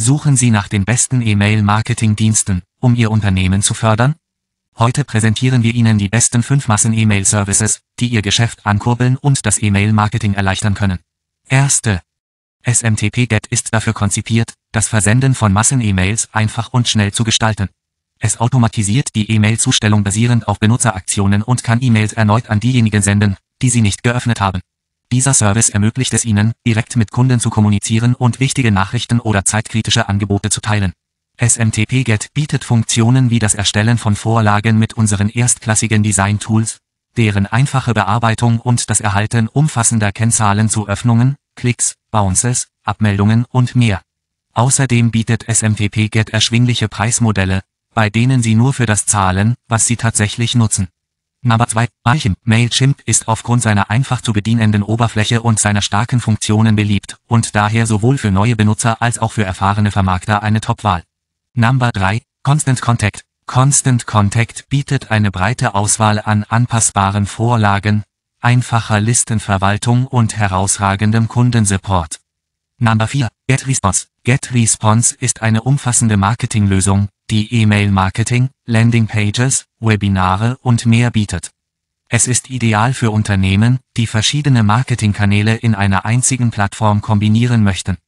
Suchen Sie nach den besten E-Mail-Marketing-Diensten, um Ihr Unternehmen zu fördern? Heute präsentieren wir Ihnen die besten 5 Massen-E-Mail-Services, die Ihr Geschäft ankurbeln und das E-Mail-Marketing erleichtern können. Erste. SMTP-Get ist dafür konzipiert, das Versenden von Massen-E-Mails einfach und schnell zu gestalten. Es automatisiert die E-Mail-Zustellung basierend auf Benutzeraktionen und kann E-Mails erneut an diejenigen senden, die sie nicht geöffnet haben. Dieser Service ermöglicht es Ihnen, direkt mit Kunden zu kommunizieren und wichtige Nachrichten oder zeitkritische Angebote zu teilen. SMTP-GET bietet Funktionen wie das Erstellen von Vorlagen mit unseren erstklassigen Design-Tools, deren einfache Bearbeitung und das Erhalten umfassender Kennzahlen zu Öffnungen, Klicks, Bounces, Abmeldungen und mehr. Außerdem bietet SMTP-GET erschwingliche Preismodelle, bei denen Sie nur für das zahlen, was Sie tatsächlich nutzen. Number 2. Archim, Mailchimp ist aufgrund seiner einfach zu bedienenden Oberfläche und seiner starken Funktionen beliebt und daher sowohl für neue Benutzer als auch für erfahrene Vermarkter eine Top-Wahl. Number 3. Constant Contact. Constant Contact bietet eine breite Auswahl an anpassbaren Vorlagen, einfacher Listenverwaltung und herausragendem Kundensupport. Number 4. GetResponse. GetResponse ist eine umfassende Marketinglösung, die E-Mail-Marketing, Landingpages, Webinare und mehr bietet. Es ist ideal für Unternehmen, die verschiedene Marketingkanäle in einer einzigen Plattform kombinieren möchten.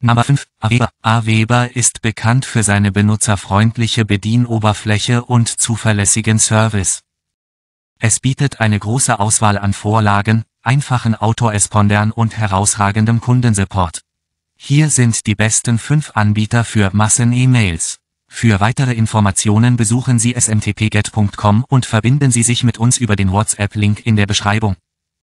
Nummer 5. Aweber. Aweber ist bekannt für seine benutzerfreundliche Bedienoberfläche und zuverlässigen Service. Es bietet eine große Auswahl an Vorlagen, einfachen Autorespondern und herausragendem Kundensupport. Hier sind die besten fünf Anbieter für Massen-E-Mails. Für weitere Informationen besuchen Sie smtpget.com und verbinden Sie sich mit uns über den WhatsApp-Link in der Beschreibung